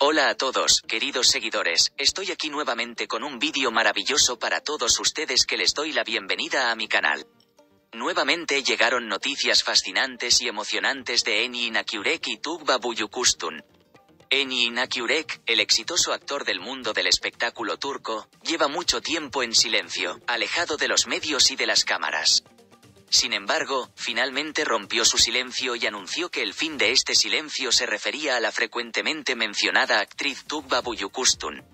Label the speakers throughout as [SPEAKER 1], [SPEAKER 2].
[SPEAKER 1] Hola a todos, queridos seguidores, estoy aquí nuevamente con un vídeo maravilloso para todos ustedes que les doy la bienvenida a mi canal. Nuevamente llegaron noticias fascinantes y emocionantes de Eni Inakiurek y Tugba Buyukustun. Eni Inakiurek, el exitoso actor del mundo del espectáculo turco, lleva mucho tiempo en silencio, alejado de los medios y de las cámaras. Sin embargo, finalmente rompió su silencio y anunció que el fin de este silencio se refería a la frecuentemente mencionada actriz Tugba Buyukustun.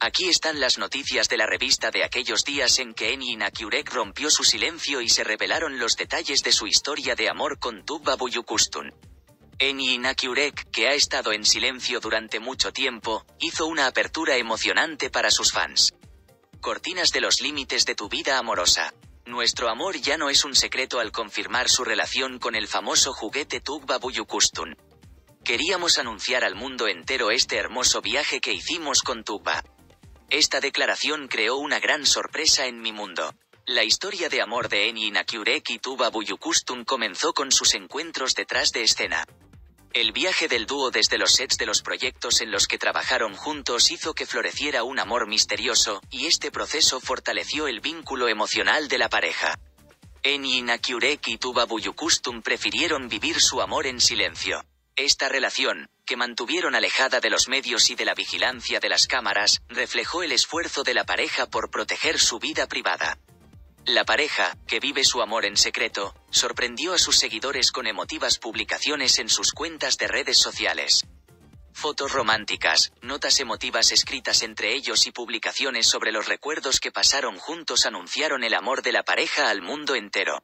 [SPEAKER 1] Aquí están las noticias de la revista de aquellos días en que Eni Inakurek rompió su silencio y se revelaron los detalles de su historia de amor con Tugba Buyukustun. Eni Inakurek, que ha estado en silencio durante mucho tiempo, hizo una apertura emocionante para sus fans. Cortinas de los límites de tu vida amorosa. Nuestro amor ya no es un secreto al confirmar su relación con el famoso juguete Tugba Buyukustun. Queríamos anunciar al mundo entero este hermoso viaje que hicimos con Tugba. Esta declaración creó una gran sorpresa en mi mundo. La historia de amor de Eni Nakurek y Tuba Buyukustun comenzó con sus encuentros detrás de escena. El viaje del dúo desde los sets de los proyectos en los que trabajaron juntos hizo que floreciera un amor misterioso, y este proceso fortaleció el vínculo emocional de la pareja. Eni Nakiureki y Tuba Buyukustum prefirieron vivir su amor en silencio. Esta relación, que mantuvieron alejada de los medios y de la vigilancia de las cámaras, reflejó el esfuerzo de la pareja por proteger su vida privada. La pareja, que vive su amor en secreto, sorprendió a sus seguidores con emotivas publicaciones en sus cuentas de redes sociales. Fotos románticas, notas emotivas escritas entre ellos y publicaciones sobre los recuerdos que pasaron juntos anunciaron el amor de la pareja al mundo entero.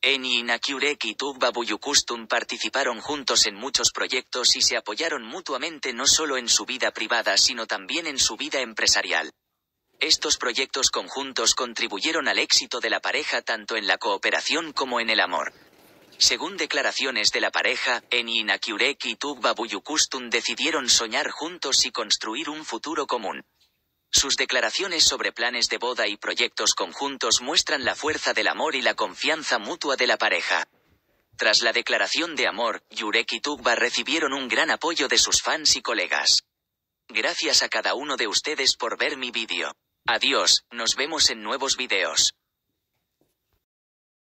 [SPEAKER 1] Eni Inakyurek y Tugba Buyukustun participaron juntos en muchos proyectos y se apoyaron mutuamente no solo en su vida privada sino también en su vida empresarial. Estos proyectos conjuntos contribuyeron al éxito de la pareja tanto en la cooperación como en el amor. Según declaraciones de la pareja, Eni Kiurek y Tugba Buyukustun decidieron soñar juntos y construir un futuro común. Sus declaraciones sobre planes de boda y proyectos conjuntos muestran la fuerza del amor y la confianza mutua de la pareja. Tras la declaración de amor, Yurek y Tugba recibieron un gran apoyo de sus fans y colegas. Gracias a cada uno de ustedes por ver mi vídeo. Adiós, nos vemos en nuevos videos.